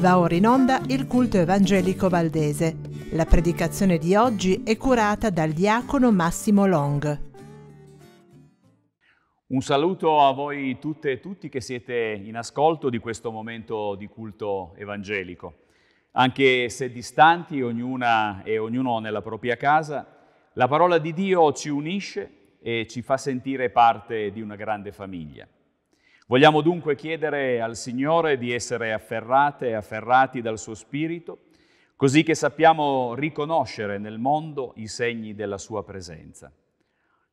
Va ora in onda il culto evangelico valdese. La predicazione di oggi è curata dal diacono Massimo Long. Un saluto a voi tutte e tutti che siete in ascolto di questo momento di culto evangelico. Anche se distanti, ognuna e ognuno nella propria casa, la parola di Dio ci unisce e ci fa sentire parte di una grande famiglia. Vogliamo dunque chiedere al Signore di essere afferrate e afferrati dal suo Spirito, così che sappiamo riconoscere nel mondo i segni della sua presenza.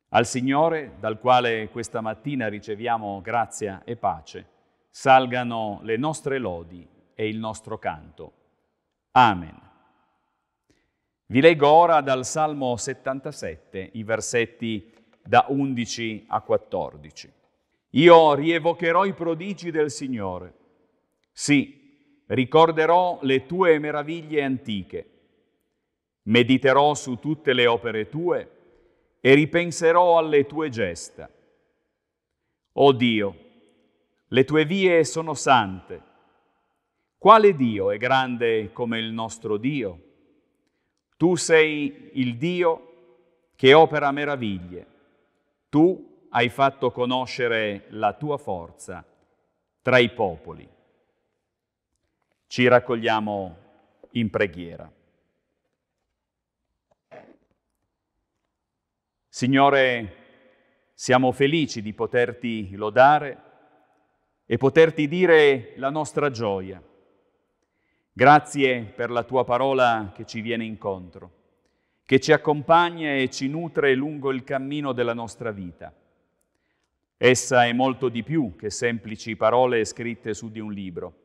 Al Signore, dal quale questa mattina riceviamo grazia e pace, salgano le nostre lodi e il nostro canto. Amen. Vi leggo ora dal Salmo 77 i versetti da 11 a 14. Io rievocherò i prodigi del Signore. Sì, ricorderò le tue meraviglie antiche. Mediterò su tutte le opere tue e ripenserò alle tue gesta. O Dio, le tue vie sono sante. Quale Dio è grande come il nostro Dio? Tu sei il Dio che opera meraviglie. Tu hai fatto conoscere la tua forza tra i popoli. Ci raccogliamo in preghiera. Signore, siamo felici di poterti lodare e poterti dire la nostra gioia Grazie per la tua parola che ci viene incontro, che ci accompagna e ci nutre lungo il cammino della nostra vita. Essa è molto di più che semplici parole scritte su di un libro.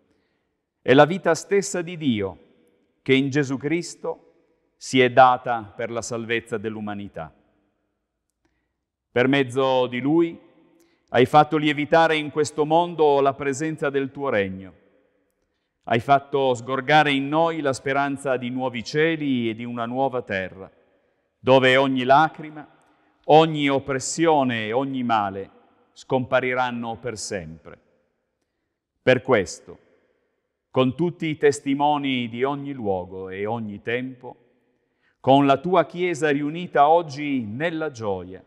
È la vita stessa di Dio che in Gesù Cristo si è data per la salvezza dell'umanità. Per mezzo di Lui hai fatto lievitare in questo mondo la presenza del tuo regno hai fatto sgorgare in noi la speranza di nuovi cieli e di una nuova terra, dove ogni lacrima, ogni oppressione e ogni male scompariranno per sempre. Per questo, con tutti i testimoni di ogni luogo e ogni tempo, con la tua Chiesa riunita oggi nella gioia,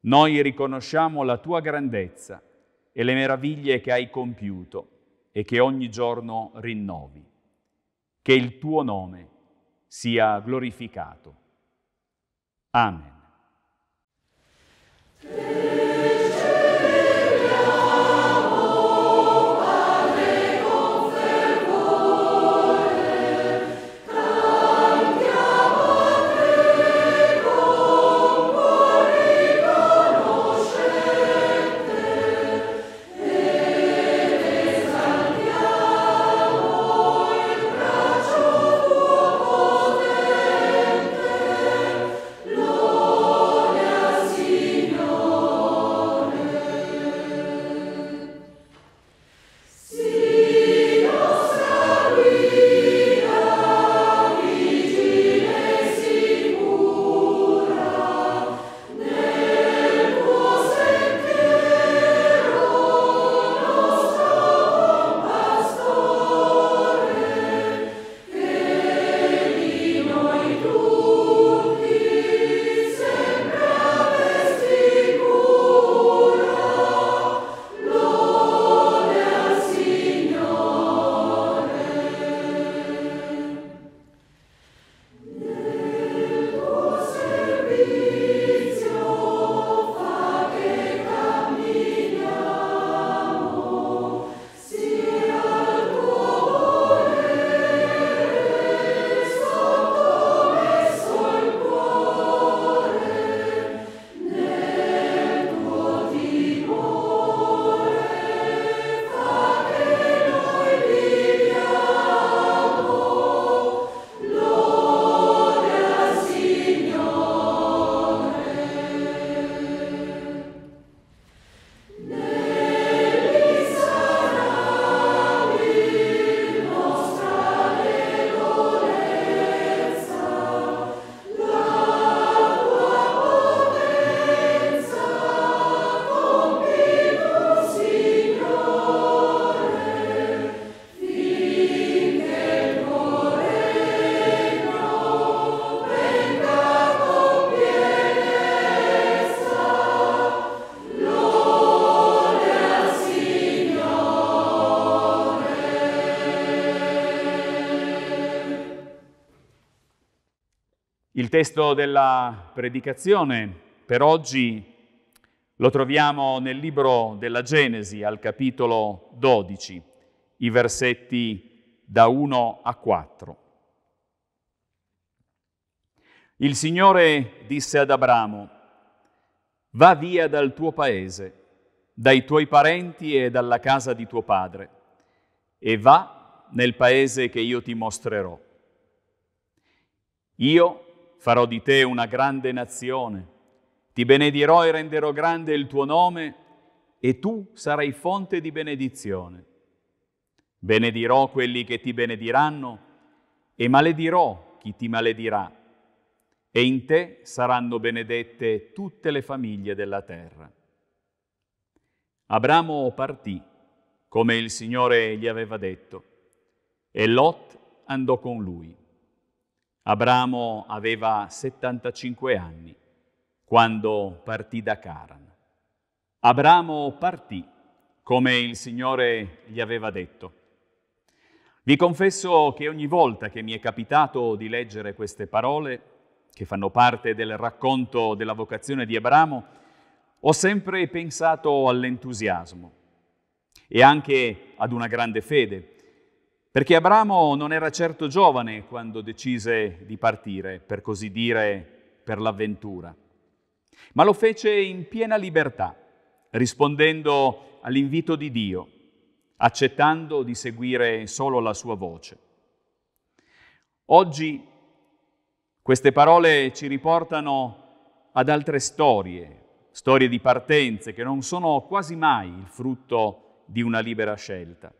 noi riconosciamo la tua grandezza e le meraviglie che hai compiuto e che ogni giorno rinnovi. Che il tuo nome sia glorificato. Amen. Il testo della predicazione per oggi lo troviamo nel libro della Genesi al capitolo 12, i versetti da 1 a 4. Il Signore disse ad Abramo, va via dal tuo paese, dai tuoi parenti e dalla casa di tuo padre, e va nel paese che io ti mostrerò. Io farò di te una grande nazione, ti benedirò e renderò grande il tuo nome e tu sarai fonte di benedizione. Benedirò quelli che ti benediranno e maledirò chi ti maledirà e in te saranno benedette tutte le famiglie della terra. Abramo partì, come il Signore gli aveva detto, e Lot andò con lui. Abramo aveva 75 anni quando partì da Caran. Abramo partì come il Signore gli aveva detto. Vi confesso che ogni volta che mi è capitato di leggere queste parole, che fanno parte del racconto della vocazione di Abramo, ho sempre pensato all'entusiasmo e anche ad una grande fede perché Abramo non era certo giovane quando decise di partire, per così dire, per l'avventura, ma lo fece in piena libertà, rispondendo all'invito di Dio, accettando di seguire solo la sua voce. Oggi queste parole ci riportano ad altre storie, storie di partenze che non sono quasi mai il frutto di una libera scelta.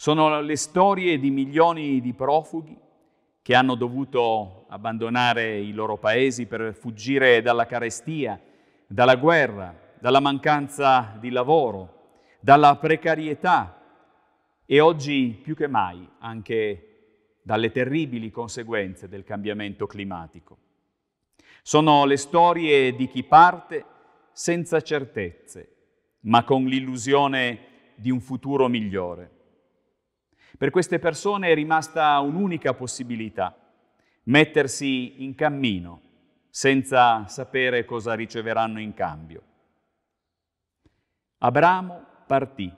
Sono le storie di milioni di profughi che hanno dovuto abbandonare i loro paesi per fuggire dalla carestia, dalla guerra, dalla mancanza di lavoro, dalla precarietà e oggi più che mai anche dalle terribili conseguenze del cambiamento climatico. Sono le storie di chi parte senza certezze, ma con l'illusione di un futuro migliore. Per queste persone è rimasta un'unica possibilità, mettersi in cammino senza sapere cosa riceveranno in cambio. Abramo partì.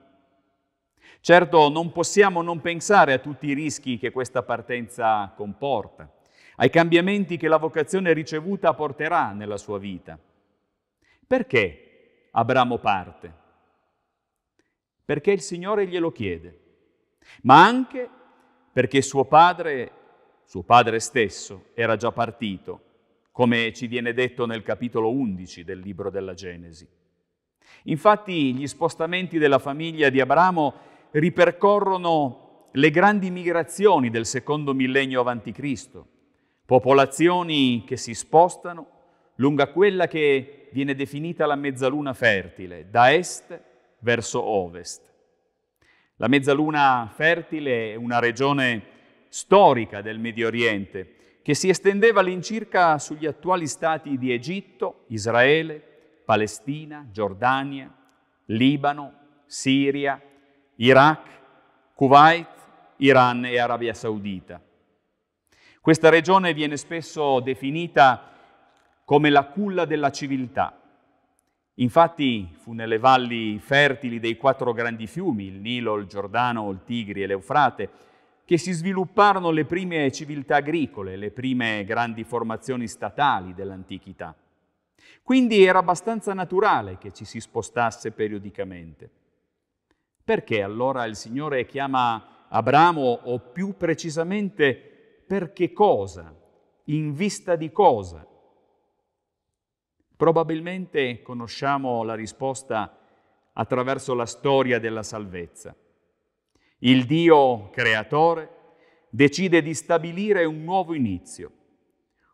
Certo, non possiamo non pensare a tutti i rischi che questa partenza comporta, ai cambiamenti che la vocazione ricevuta porterà nella sua vita. Perché Abramo parte? Perché il Signore glielo chiede ma anche perché suo padre, suo padre stesso, era già partito, come ci viene detto nel capitolo 11 del libro della Genesi. Infatti gli spostamenti della famiglia di Abramo ripercorrono le grandi migrazioni del secondo millennio a.C., popolazioni che si spostano lunga quella che viene definita la mezzaluna fertile, da est verso ovest la mezzaluna fertile è una regione storica del Medio Oriente che si estendeva all'incirca sugli attuali stati di Egitto, Israele, Palestina, Giordania, Libano, Siria, Iraq, Kuwait, Iran e Arabia Saudita. Questa regione viene spesso definita come la culla della civiltà Infatti fu nelle valli fertili dei quattro grandi fiumi, il Nilo, il Giordano, il Tigri e l'Eufrate, che si svilupparono le prime civiltà agricole, le prime grandi formazioni statali dell'antichità. Quindi era abbastanza naturale che ci si spostasse periodicamente. Perché allora il Signore chiama Abramo, o più precisamente per che cosa, in vista di cosa Probabilmente conosciamo la risposta attraverso la storia della salvezza. Il Dio creatore decide di stabilire un nuovo inizio.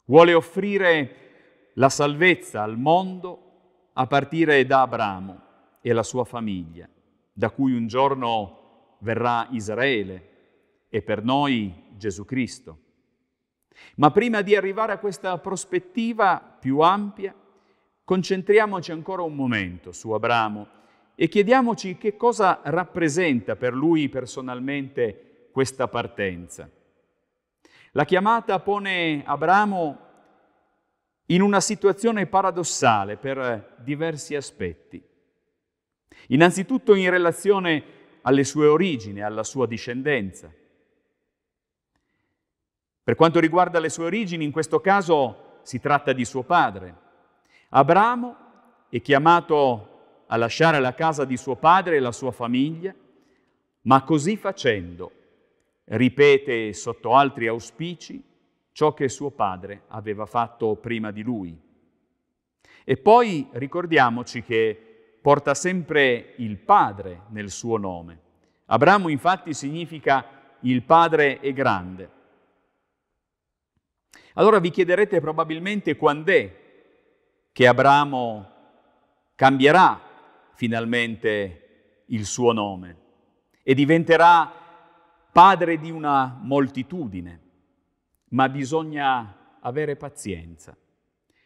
Vuole offrire la salvezza al mondo a partire da Abramo e la sua famiglia, da cui un giorno verrà Israele e per noi Gesù Cristo. Ma prima di arrivare a questa prospettiva più ampia, Concentriamoci ancora un momento su Abramo e chiediamoci che cosa rappresenta per lui personalmente questa partenza. La chiamata pone Abramo in una situazione paradossale per diversi aspetti. Innanzitutto in relazione alle sue origini, alla sua discendenza. Per quanto riguarda le sue origini, in questo caso si tratta di suo padre. Abramo è chiamato a lasciare la casa di suo padre e la sua famiglia, ma così facendo ripete sotto altri auspici ciò che suo padre aveva fatto prima di lui. E poi ricordiamoci che porta sempre il padre nel suo nome. Abramo infatti significa il padre è grande. Allora vi chiederete probabilmente quando è che Abramo cambierà finalmente il suo nome e diventerà padre di una moltitudine, ma bisogna avere pazienza.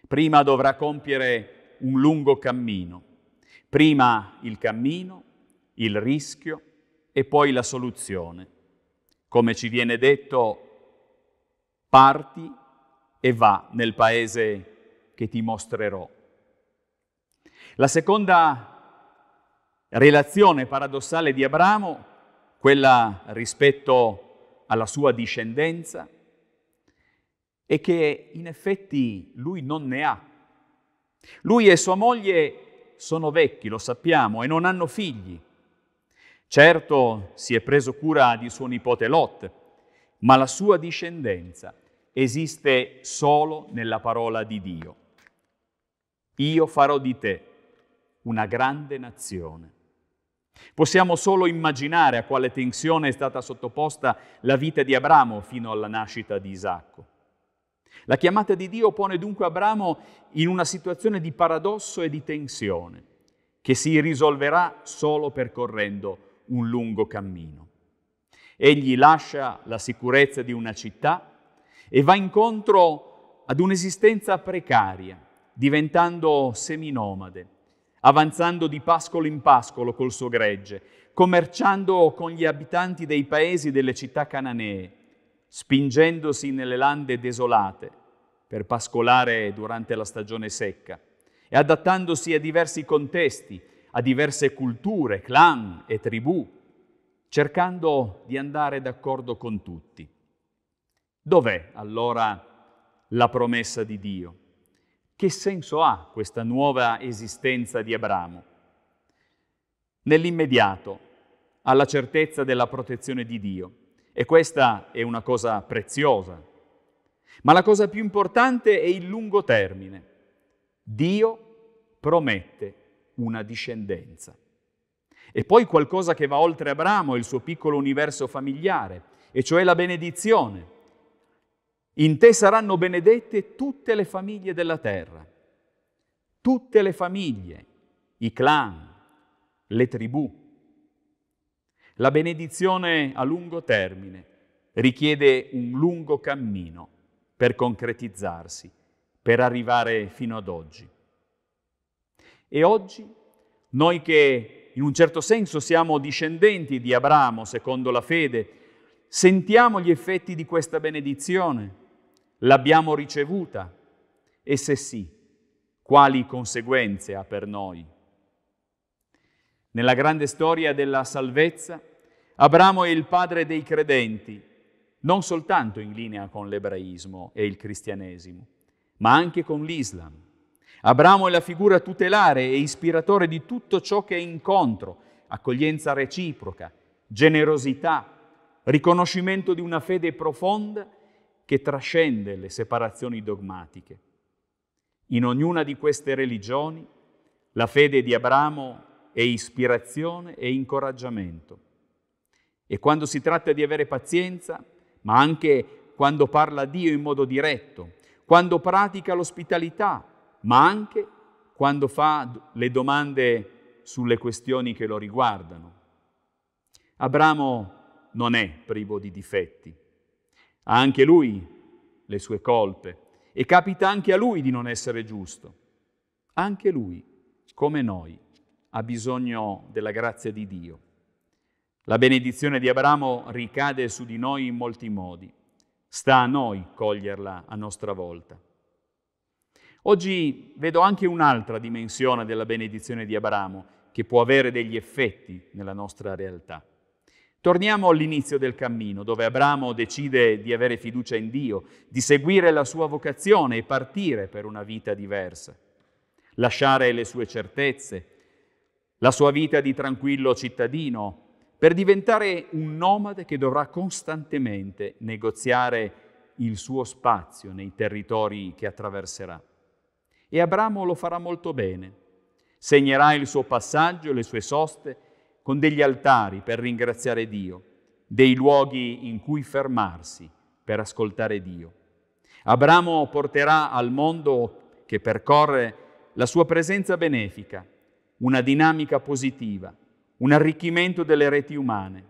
Prima dovrà compiere un lungo cammino, prima il cammino, il rischio e poi la soluzione. Come ci viene detto, parti e va nel paese che ti mostrerò. La seconda relazione paradossale di Abramo, quella rispetto alla sua discendenza, è che in effetti lui non ne ha. Lui e sua moglie sono vecchi, lo sappiamo, e non hanno figli. Certo si è preso cura di suo nipote Lot, ma la sua discendenza esiste solo nella parola di Dio io farò di te una grande nazione. Possiamo solo immaginare a quale tensione è stata sottoposta la vita di Abramo fino alla nascita di Isacco. La chiamata di Dio pone dunque Abramo in una situazione di paradosso e di tensione, che si risolverà solo percorrendo un lungo cammino. Egli lascia la sicurezza di una città e va incontro ad un'esistenza precaria, diventando seminomade, avanzando di pascolo in pascolo col suo gregge, commerciando con gli abitanti dei paesi delle città cananee, spingendosi nelle lande desolate per pascolare durante la stagione secca e adattandosi a diversi contesti, a diverse culture, clan e tribù, cercando di andare d'accordo con tutti. Dov'è allora la promessa di Dio? Che senso ha questa nuova esistenza di Abramo? Nell'immediato, alla certezza della protezione di Dio. E questa è una cosa preziosa. Ma la cosa più importante è il lungo termine. Dio promette una discendenza. E poi qualcosa che va oltre Abramo e il suo piccolo universo familiare, e cioè la benedizione in te saranno benedette tutte le famiglie della terra, tutte le famiglie, i clan, le tribù. La benedizione a lungo termine richiede un lungo cammino per concretizzarsi, per arrivare fino ad oggi. E oggi, noi che in un certo senso siamo discendenti di Abramo secondo la fede, sentiamo gli effetti di questa benedizione L'abbiamo ricevuta? E se sì, quali conseguenze ha per noi? Nella grande storia della salvezza, Abramo è il padre dei credenti, non soltanto in linea con l'ebraismo e il cristianesimo, ma anche con l'Islam. Abramo è la figura tutelare e ispiratore di tutto ciò che è incontro, accoglienza reciproca, generosità, riconoscimento di una fede profonda che trascende le separazioni dogmatiche. In ognuna di queste religioni la fede di Abramo è ispirazione e incoraggiamento. E quando si tratta di avere pazienza, ma anche quando parla a Dio in modo diretto, quando pratica l'ospitalità, ma anche quando fa le domande sulle questioni che lo riguardano. Abramo non è privo di difetti, ha anche lui le sue colpe e capita anche a lui di non essere giusto. Anche lui, come noi, ha bisogno della grazia di Dio. La benedizione di Abramo ricade su di noi in molti modi. Sta a noi coglierla a nostra volta. Oggi vedo anche un'altra dimensione della benedizione di Abramo che può avere degli effetti nella nostra realtà. Torniamo all'inizio del cammino, dove Abramo decide di avere fiducia in Dio, di seguire la sua vocazione e partire per una vita diversa, lasciare le sue certezze, la sua vita di tranquillo cittadino, per diventare un nomade che dovrà costantemente negoziare il suo spazio nei territori che attraverserà. E Abramo lo farà molto bene, segnerà il suo passaggio, le sue soste, con degli altari per ringraziare Dio, dei luoghi in cui fermarsi per ascoltare Dio. Abramo porterà al mondo che percorre la sua presenza benefica, una dinamica positiva, un arricchimento delle reti umane.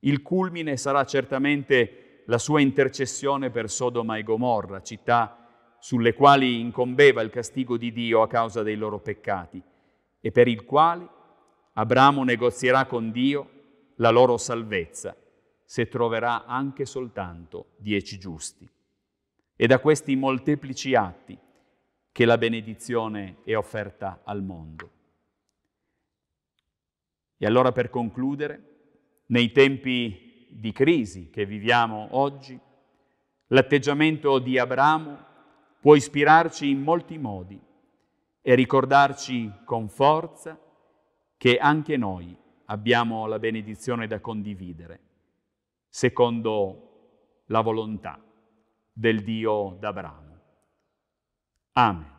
Il culmine sarà certamente la sua intercessione per Sodoma e Gomorra, città sulle quali incombeva il castigo di Dio a causa dei loro peccati e per il quale Abramo negozierà con Dio la loro salvezza se troverà anche soltanto dieci giusti. È da questi molteplici atti che la benedizione è offerta al mondo. E allora per concludere, nei tempi di crisi che viviamo oggi, l'atteggiamento di Abramo può ispirarci in molti modi e ricordarci con forza che anche noi abbiamo la benedizione da condividere, secondo la volontà del Dio d'Abramo. Amen.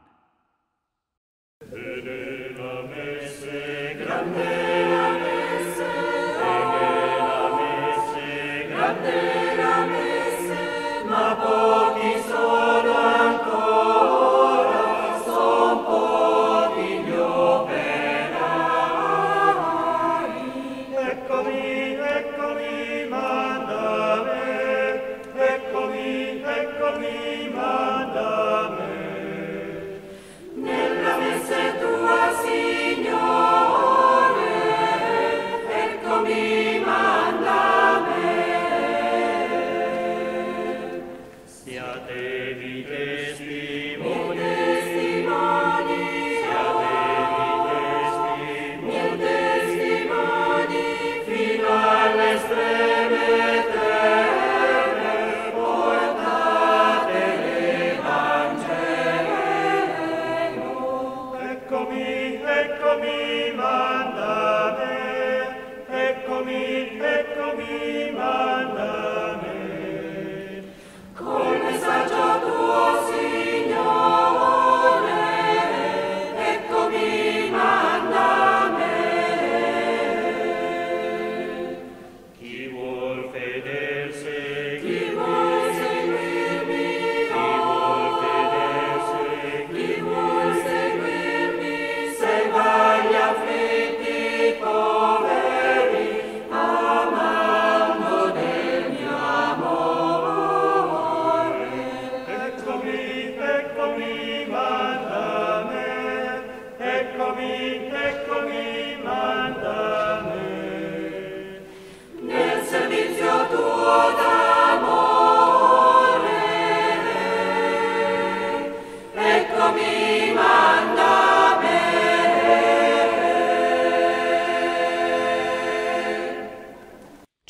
eccomi, eccomi, ma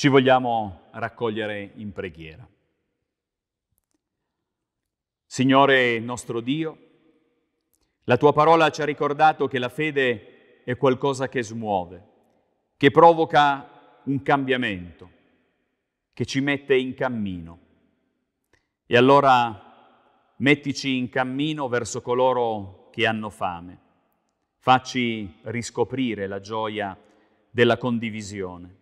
ci vogliamo raccogliere in preghiera. Signore nostro Dio, la tua parola ci ha ricordato che la fede è qualcosa che smuove, che provoca un cambiamento, che ci mette in cammino. E allora mettici in cammino verso coloro che hanno fame, facci riscoprire la gioia della condivisione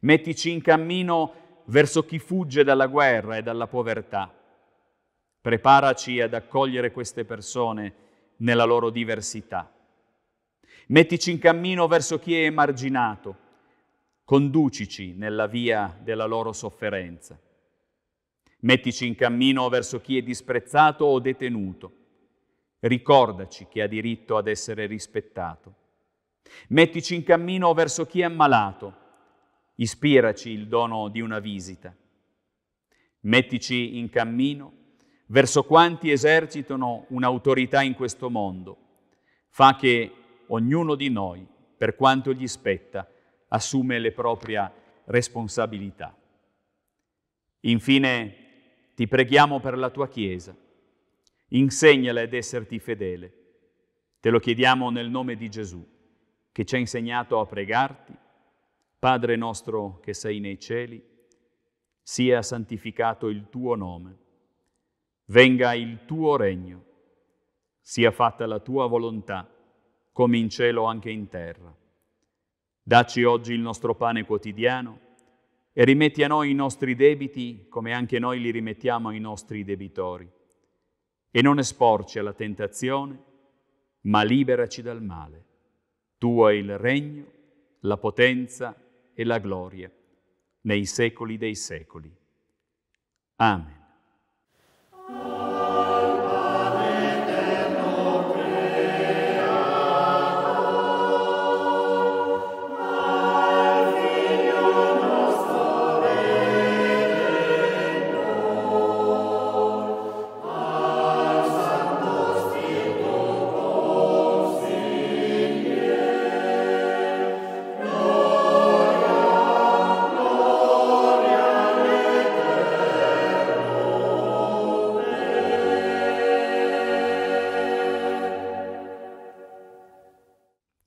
Mettici in cammino verso chi fugge dalla guerra e dalla povertà. Preparaci ad accogliere queste persone nella loro diversità. Mettici in cammino verso chi è emarginato. Conducici nella via della loro sofferenza. Mettici in cammino verso chi è disprezzato o detenuto. Ricordaci che ha diritto ad essere rispettato. Mettici in cammino verso chi è ammalato ispiraci il dono di una visita. Mettici in cammino verso quanti esercitano un'autorità in questo mondo. Fa che ognuno di noi, per quanto gli spetta, assume le proprie responsabilità. Infine, ti preghiamo per la tua Chiesa. Insegnala ad esserti fedele. Te lo chiediamo nel nome di Gesù, che ci ha insegnato a pregarti Padre nostro che sei nei cieli, sia santificato il tuo nome, venga il tuo regno, sia fatta la tua volontà, come in cielo anche in terra. Dacci oggi il nostro pane quotidiano e rimetti a noi i nostri debiti come anche noi li rimettiamo ai nostri debitori. E non esporci alla tentazione, ma liberaci dal male. Tuo è il regno, la potenza e la gloria, nei secoli dei secoli. Amen.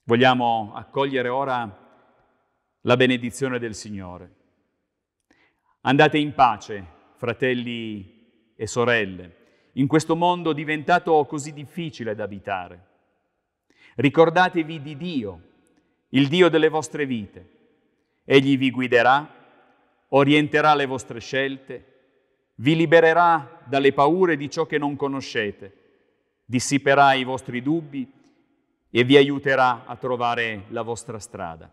Vogliamo accogliere ora la benedizione del Signore. Andate in pace, fratelli e sorelle, in questo mondo diventato così difficile da abitare. Ricordatevi di Dio, il Dio delle vostre vite. Egli vi guiderà, orienterà le vostre scelte, vi libererà dalle paure di ciò che non conoscete, dissiperà i vostri dubbi e vi aiuterà a trovare la vostra strada.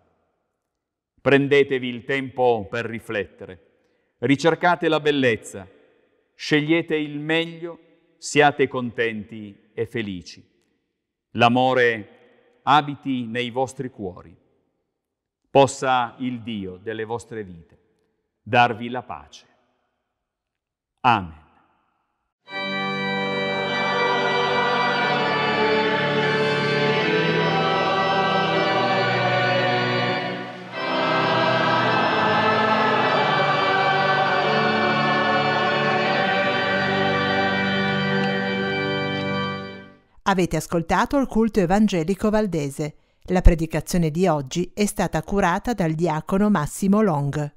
Prendetevi il tempo per riflettere, ricercate la bellezza, scegliete il meglio, siate contenti e felici. L'amore abiti nei vostri cuori. Possa il Dio delle vostre vite darvi la pace. Amen. Avete ascoltato il culto evangelico valdese. La predicazione di oggi è stata curata dal diacono Massimo Long.